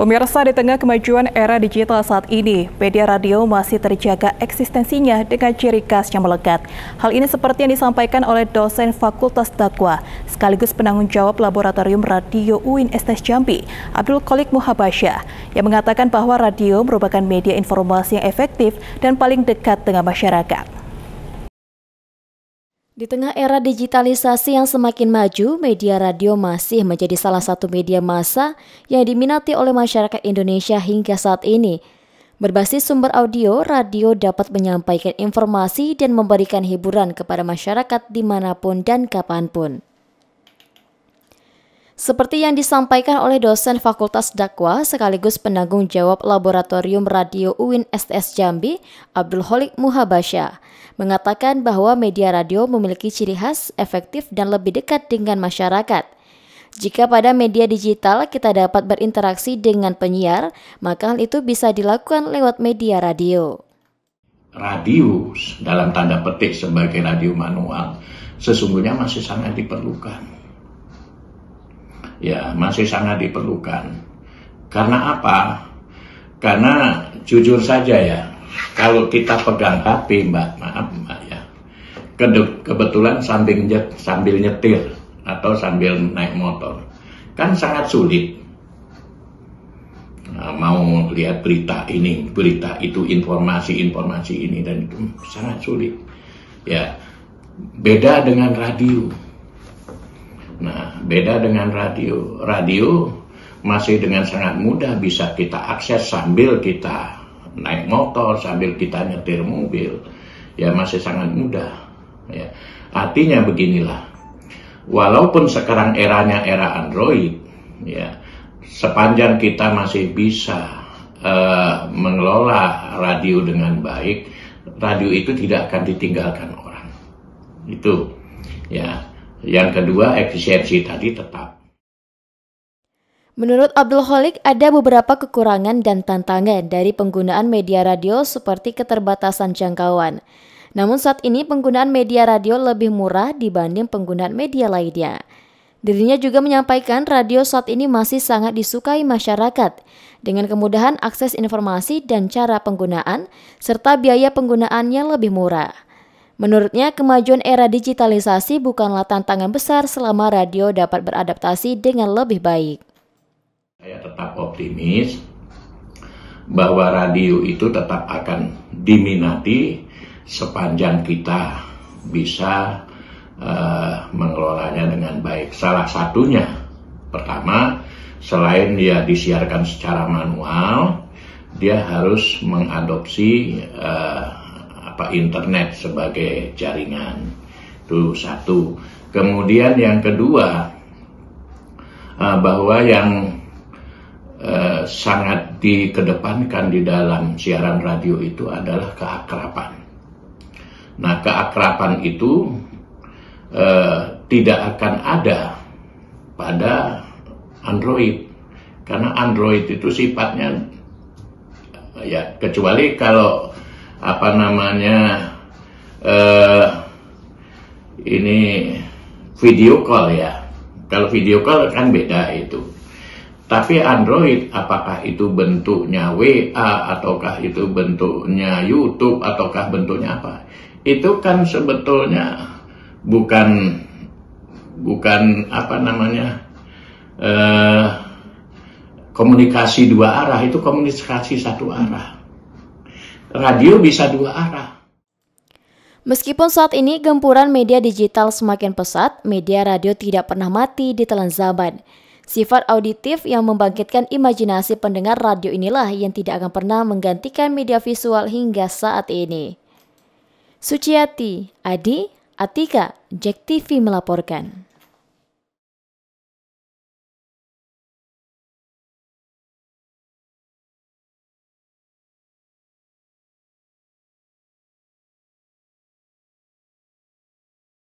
Pemirsa di tengah kemajuan era digital saat ini, media radio masih terjaga eksistensinya dengan ciri khas yang melekat. Hal ini seperti yang disampaikan oleh dosen Fakultas Dakwah, sekaligus penanggung jawab Laboratorium Radio UIN Estes Jambi, Abdul Kolik Muhabasyah, yang mengatakan bahwa radio merupakan media informasi yang efektif dan paling dekat dengan masyarakat. Di tengah era digitalisasi yang semakin maju, media radio masih menjadi salah satu media massa yang diminati oleh masyarakat Indonesia hingga saat ini. Berbasis sumber audio, radio dapat menyampaikan informasi dan memberikan hiburan kepada masyarakat dimanapun dan kapanpun. Seperti yang disampaikan oleh dosen Fakultas Dakwah sekaligus penanggung jawab Laboratorium Radio UIN STS Jambi, Abdul Holik Muhabasya, mengatakan bahwa media radio memiliki ciri khas, efektif, dan lebih dekat dengan masyarakat. Jika pada media digital kita dapat berinteraksi dengan penyiar, maka hal itu bisa dilakukan lewat media radio. Radio dalam tanda petik sebagai radio manual sesungguhnya masih sangat diperlukan ya masih sangat diperlukan. Karena apa? Karena jujur saja ya, kalau kita pegang HP mbak, maaf mbak ya, kebetulan sambil, sambil nyetir atau sambil naik motor, kan sangat sulit. Nah, mau lihat berita ini, berita itu, informasi-informasi ini dan itu hmm, sangat sulit. Ya, beda dengan radio Nah, beda dengan radio. Radio masih dengan sangat mudah bisa kita akses sambil kita naik motor, sambil kita nyetir mobil. Ya, masih sangat mudah. Ya. Artinya beginilah. Walaupun sekarang eranya era Android, ya, sepanjang kita masih bisa uh, mengelola radio dengan baik, radio itu tidak akan ditinggalkan orang. Itu ya yang kedua, efisiensi tadi tetap. Menurut Abdul Holik, ada beberapa kekurangan dan tantangan dari penggunaan media radio seperti keterbatasan jangkauan. Namun saat ini penggunaan media radio lebih murah dibanding penggunaan media lainnya. Dirinya juga menyampaikan radio saat ini masih sangat disukai masyarakat dengan kemudahan akses informasi dan cara penggunaan serta biaya penggunaannya lebih murah. Menurutnya, kemajuan era digitalisasi bukanlah tantangan besar selama radio dapat beradaptasi dengan lebih baik. Saya tetap optimis bahwa radio itu tetap akan diminati sepanjang kita bisa uh, mengelolanya dengan baik. Salah satunya, pertama, selain dia disiarkan secara manual, dia harus mengadopsi uh, apa internet sebagai jaringan. Itu satu. Kemudian yang kedua eh, bahwa yang eh, sangat dikedepankan di dalam siaran radio itu adalah keakraban. Nah, keakraban itu eh, tidak akan ada pada Android karena Android itu sifatnya ya kecuali kalau apa namanya eh, ini video call ya. Kalau video call kan beda itu. Tapi Android apakah itu bentuknya WA ataukah itu bentuknya YouTube ataukah bentuknya apa? Itu kan sebetulnya bukan bukan apa namanya eh, komunikasi dua arah itu komunikasi satu arah radio bisa dua arah. Meskipun saat ini gempuran media digital semakin pesat, media radio tidak pernah mati di telan zaman. Sifat auditif yang membangkitkan imajinasi pendengar radio inilah yang tidak akan pernah menggantikan media visual hingga saat ini. Suciati, Adi, Atika, Jack TV melaporkan.